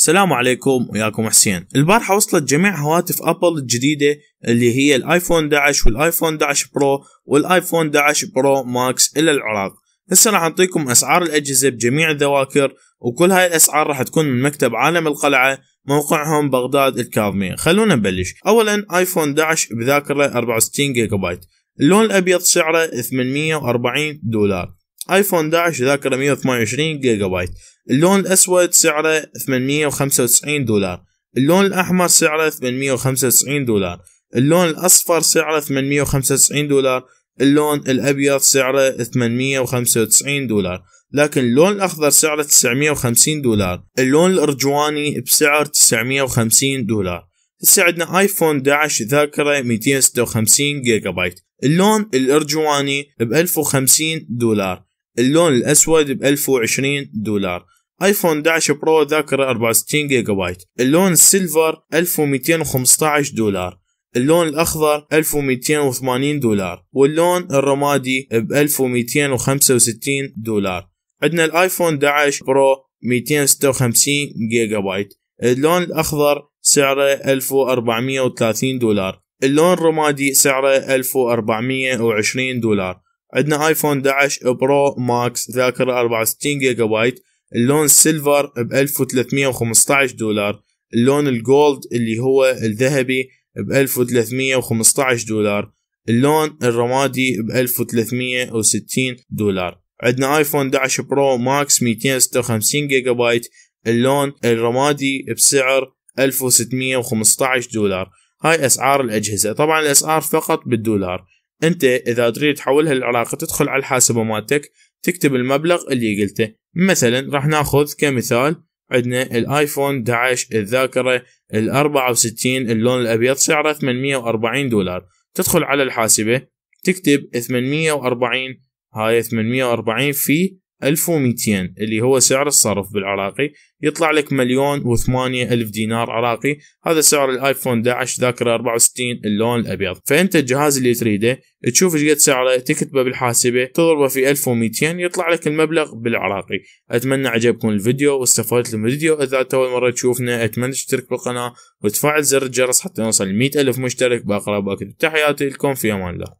السلام عليكم وياكم حسين البارحة وصلت جميع هواتف أبل الجديدة اللي هي الآيفون 11 والآيفون 11 برو والآيفون 11 برو ماكس إلى العراق هسه راح أعطيكم أسعار الأجهزة بجميع الذواكر وكل هاي الأسعار راح تكون من مكتب عالم القلعة موقعهم بغداد الكاظمية خلونا نبلش أولا آيفون 11 بذاكرة 64 جيجا بايت اللون الأبيض سعره 840 دولار ايفون 11 ذاكرة 128 جيجا بايت اللون الاسود سعره 895 دولار اللون الاحمر سعره 895 دولار اللون الاصفر سعره 895 دولار اللون الابيض سعره 895 دولار لكن اللون الاخضر سعره 950 دولار اللون الارجواني بسعر 950 دولار هسه عندنا ايفون 11 ذاكره 256 جيجا بايت اللون الارجواني ب 1050 دولار اللون الاسود ب 1020 دولار ايفون 11 برو ذاكرة 64 جيجا بايت اللون السيلفر 1215 دولار اللون الاخضر 1280 دولار واللون الرمادي ب 1265 دولار عندنا الايفون 11 برو 256 جيجا بايت اللون الاخضر سعره 1430 دولار اللون الرمادي سعره 1420 دولار عندنا ايفون 11 برو ماكس ذاكرة 64 جيجا بايت اللون سيلفر ب 1315 دولار اللون الجولد اللي هو الذهبي ب 1315 دولار اللون الرمادي ب 1360 دولار عندنا ايفون 11 برو ماكس 256 جيجا بايت اللون الرمادي بسعر 1615 دولار هاي اسعار الاجهزة طبعا الاسعار فقط بالدولار انت اذا تريد تحولها للعراقي تدخل على الحاسبه مالتك تكتب المبلغ اللي قلته مثلا راح ناخذ كمثال عندنا الايفون 11 الذاكره ال 64 اللون الابيض سعره 840 دولار تدخل على الحاسبه تكتب 840 هاي 840 في 1200 اللي هو سعر الصرف بالعراقي يطلع لك مليون وثمانية ألف دينار عراقي هذا سعر الايفون 11 ذاكرة 64 اللون الأبيض فأنت الجهاز اللي تريده تشوف ايش قد سعره تكتبه بالحاسبة تضربه في 1200 يطلع لك المبلغ بالعراقي أتمنى عجبكم الفيديو واستفدت من الفيديو إذا أول مرة تشوفنا أتمنى تشترك بالقناة وتفعل زر الجرس حتى نوصل 100 ألف مشترك بأقرب وقت تحياتي لكم في أمان الله